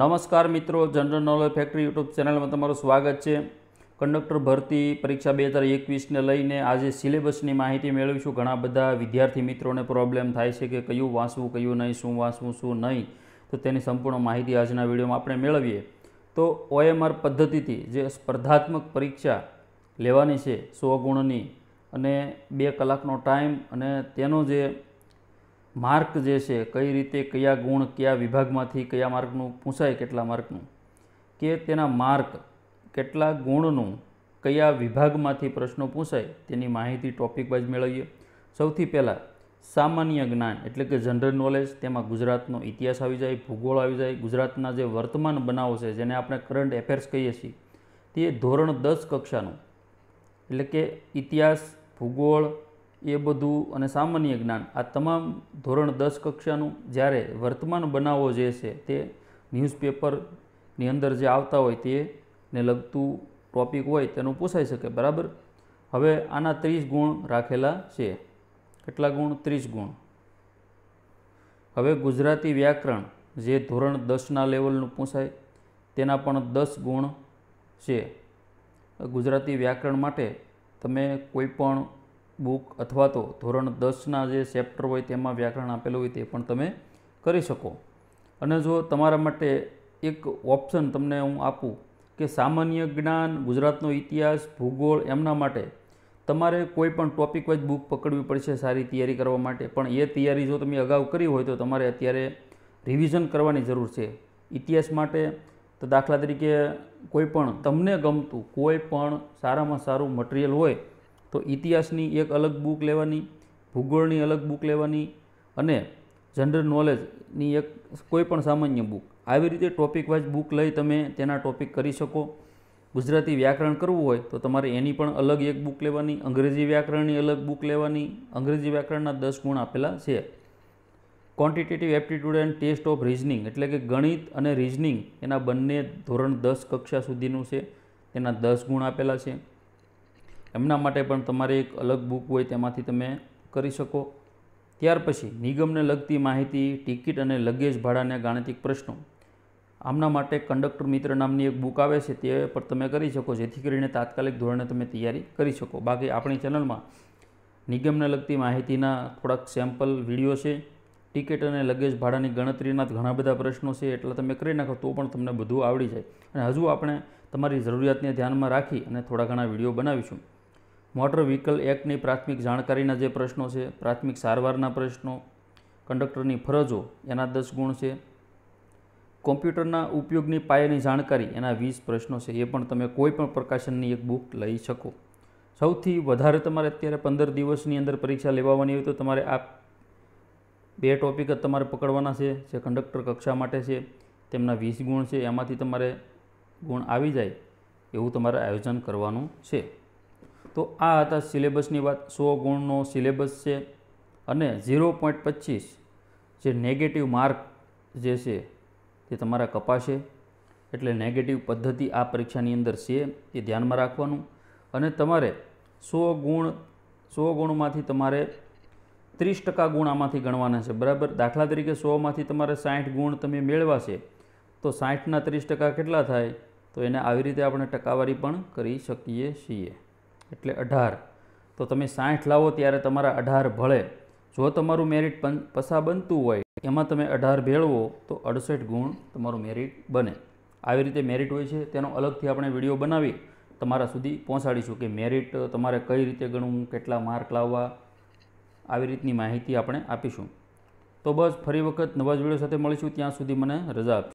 નમસ્કાર મિત્રો general knowledge factory YouTube ચેનલમાં તમારું સ્વાગત છે કંડક્ટર ભરતી પરીક્ષા બે હજાર એકવીસને લઈને આજે સિલેબસની માહિતી મેળવીશું ઘણા બધા વિદ્યાર્થી મિત્રોને પ્રોબ્લેમ થાય છે કે કયું વાંચવું કયું નહીં શું વાંચવું શું નહીં તો તેની સંપૂર્ણ માહિતી આજના વિડીયોમાં આપણે મેળવીએ તો ઓએમઆર પદ્ધતિથી જે સ્પર્ધાત્મક પરીક્ષા લેવાની છે સો ગુણની અને બે કલાકનો ટાઈમ અને તેનો જે માર્ક જે છે કઈ રીતે કયા ગુણ કયા વિભાગમાંથી કયા માર્કનું પૂછાય કેટલા માર્કનું કે તેના માર્ક કેટલા ગુણનું કયા વિભાગમાંથી પ્રશ્નો પૂછાય તેની માહિતી ટોપિક વાઇઝ મેળવીએ સૌથી પહેલાં સામાન્ય જ્ઞાન એટલે કે જનરલ નોલેજ તેમાં ગુજરાતનો ઇતિહાસ આવી જાય ભૂગોળ આવી જાય ગુજરાતના જે વર્તમાન બનાવો છે જેને આપણે કરંટ એફેર્સ કહીએ છીએ તે ધોરણ દસ કક્ષાનું એટલે કે ઇતિહાસ ભૂગોળ એ બધું અને સામાન્ય જ્ઞાન આ તમામ ધોરણ દસ કક્ષાનું જ્યારે વર્તમાન બનાવો જે છે તે ન્યૂઝપેપરની અંદર જે આવતા હોય તે ને લગતું ટૉપિક હોય તેનું પૂછાઈ શકે બરાબર હવે આના ત્રીસ ગુણ રાખેલા છે કેટલા ગુણ ત્રીસ ગુણ હવે ગુજરાતી વ્યાકરણ જે ધોરણ દસના લેવલનું પૂછાય તેના પણ દસ ગુણ છે ગુજરાતી વ્યાકરણ માટે તમે કોઈ પણ બુક અથવા તો ધોરણ દસના જે ચેપ્ટર હોય તેમાં વ્યાકરણ આપેલું હોય તે પણ તમે કરી શકો અને જો તમારા માટે એક ઓપ્શન તમને હું આપું કે સામાન્ય જ્ઞાન ગુજરાતનો ઇતિહાસ ભૂગોળ એમના માટે તમારે કોઈ પણ ટોપિક વાઇઝ બુક પકડવી પડશે સારી તૈયારી કરવા માટે પણ એ તૈયારી જો તમે અગાઉ કરી હોય તો તમારે અત્યારે રિવિઝન કરવાની જરૂર છે ઇતિહાસ માટે તો દાખલા તરીકે કોઈ પણ તમને ગમતું કોઈ પણ સારામાં સારું મટિરિયલ હોય તો ઇતિહાસની એક અલગ બુક લેવાની ભૂગોળની અલગ બુક લેવાની અને જનરલ નોલેજની એક કોઈ પણ સામાન્ય બુક આવી રીતે ટોપિક વાઇઝ બુક લઈ તમે તેના ટોપિક કરી શકો ગુજરાતી વ્યાકરણ કરવું હોય તો તમારે એની પણ અલગ એક બુક લેવાની અંગ્રેજી વ્યાકરણની અલગ બુક લેવાની અંગ્રેજી વ્યાકરણના દસ ગુણ આપેલા છે quantitative aptitude and test of reasoning એટલે કે ગણિત અને રિઝનિંગ એના બંને ધોરણ દસ કક્ષા સુધીનું છે તેના દસ ગુણ આપેલા છે એમના માટે પણ તમારે એક અલગ બુક હોય તેમાંથી તમે કરી શકો ત્યાર પછી નિગમને લગતી માહિતી ટિકિટ અને લગેજ ભાડાને ગાણિતિક પ્રશ્નો આમના માટે કંડક્ટર મિત્ર નામની એક બુક આવે છે તે પર તમે કરી શકો જેથી કરીને તાત્કાલિક ધોરણે તમે તૈયારી કરી શકો બાકી આપણી ચેનલમાં નિગમને લગતી માહિતીના થોડાક સેમ્પલ વિડીયો છે ટિકિટ અને લગેજ ભાડાની ગણતરીના ઘણા બધા પ્રશ્નો છે એટલે તમે કરી નાખો તો પણ તમને બધું આવડી જાય અને હજુ આપણે તમારી જરૂરિયાતને ધ્યાનમાં રાખી અને થોડા ઘણા વિડીયો બનાવીશું મોટર વ્હીકલ એક્ટની પ્રાથમિક જાણકારીના જે પ્રશ્નો છે પ્રાથમિક સારવારના પ્રશ્નો કંડક્ટરની ફરજો એના દસ ગુણ છે કોમ્પ્યુટરના ઉપયોગની પાયાની જાણકારી એના વીસ પ્રશ્નો છે એ પણ તમે કોઈ પણ પ્રકાશનની એક બુક લઈ શકો સૌથી વધારે તમારે અત્યારે પંદર દિવસની અંદર પરીક્ષા લેવાની હોય તો તમારે આ બે ટોપિક જ તમારે પકડવાના છે જે કંડક્ટર કક્ષા માટે છે તેમના વીસ ગુણ છે એમાંથી તમારે ગુણ આવી જાય એવું તમારે આયોજન કરવાનું છે તો આ હતા સિલેબસની વાત સો ગુણનો સિલેબસ છે અને ઝીરો પોઈન્ટ પચીસ જે નેગેટિવ માર્ક જે છે તે તમારા કપાશે એટલે નેગેટિવ પદ્ધતિ આ પરીક્ષાની અંદર છે એ ધ્યાનમાં રાખવાનું અને તમારે સો ગુણ સો ગુણમાંથી તમારે ત્રીસ ટકા ગુણ આમાંથી ગણવાના છે બરાબર દાખલા તરીકે સોમાંથી તમારે સાઠ ગુણ તમે મેળવા છે તો સાઠના ત્રીસ ટકા કેટલા થાય તો એને આવી રીતે આપણે ટકાવારી પણ કરી શકીએ છીએ એટલે અઢાર તો તમે સાઠ લાવો ત્યારે તમારા અઢાર ભળે જો તમારું મેરિટ પસા બનતું હોય એમાં તમે અઢાર ભેળવો તો અડસઠ ગુણ તમારું મેરિટ બને આવી રીતે મેરિટ હોય છે તેનો અલગથી આપણે વિડીયો બનાવી તમારા સુધી પહોંચાડીશું કે મેરિટ તમારે કઈ રીતે ગણવું કેટલા માર્ક લાવવા આવી રીતની માહિતી આપણે આપીશું તો બસ ફરી વખત નવા જ વિડીયો સાથે મળીશું ત્યાં સુધી મને રજા આપજો